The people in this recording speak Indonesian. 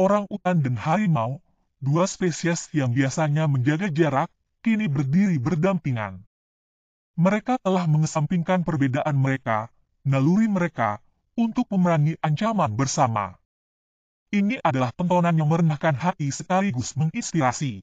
orang utan dan harimau, dua spesies yang biasanya menjaga jarak, kini berdiri berdampingan. Mereka telah mengesampingkan perbedaan mereka, naluri mereka, untuk memerangi ancaman bersama. Ini adalah tontonan yang merenahkan hati sekaligus menginspirasi.